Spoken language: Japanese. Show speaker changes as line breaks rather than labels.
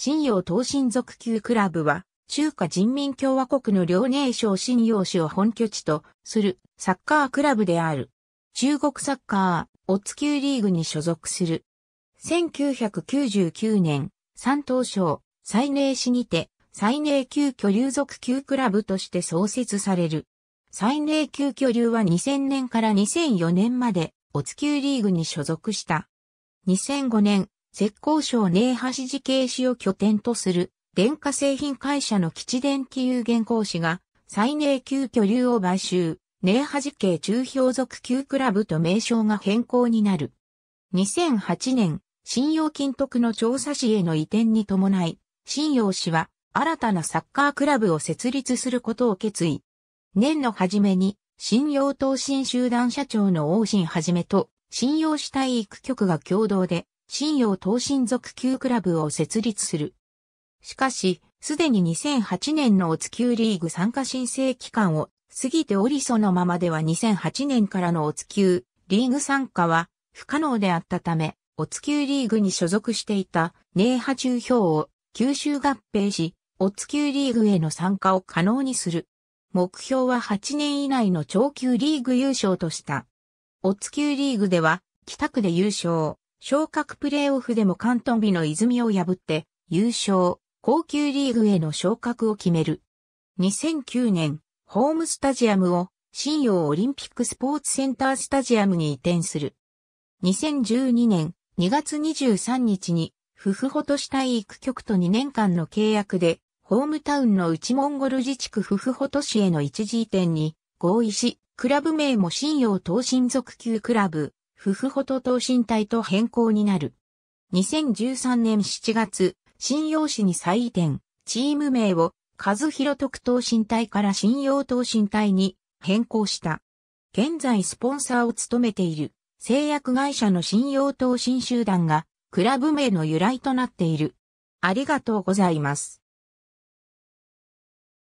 新洋東進族級クラブは、中華人民共和国の遼寧省新洋市を本拠地とするサッカークラブである。中国サッカー、オツ級リーグに所属する。1999年、山東省、最寧市にて、最寧級居留族級クラブとして創設される。最寧級居留は2000年から2004年まで、オツ級リーグに所属した。2005年、浙江省寧波市寺慶市を拠点とする電化製品会社の基地電気有限公司が最寧級居留を買収、寧波寺慶中表属級クラブと名称が変更になる。2008年、信用金徳の調査市への移転に伴い、信用氏は新たなサッカークラブを設立することを決意。年の初めに、信用投信集団社長の王信はじめと、信用市体育局が共同で、信用東進属級クラブを設立する。しかし、すでに2008年のオツ級リーグ参加申請期間を過ぎておりそのままでは2008年からのお月級リーグ参加は不可能であったため、お月級リーグに所属していたネーハ中票を吸収合併し、お月級リーグへの参加を可能にする。目標は8年以内の超級リーグ優勝とした。お月級リーグでは、北区で優勝、昇格プレーオフでも関東美の泉を破って優勝、高級リーグへの昇格を決める。2009年、ホームスタジアムを新洋オリンピックスポーツセンタースタジアムに移転する。2012年2月23日に、夫婦ほとし体育局と2年間の契約で、ホームタウンの内モンゴル自治区夫婦ほと市への一時移転に合意し、クラブ名も新洋東進属級クラブ、夫婦ほと等身体と変更になる。2013年7月、信用市に再移転、チーム名を和弘特等身体から信用等身体に変更した。現在スポンサーを務めている製薬会社の信用等身集団がクラブ名の由来となっている。ありがとうございます。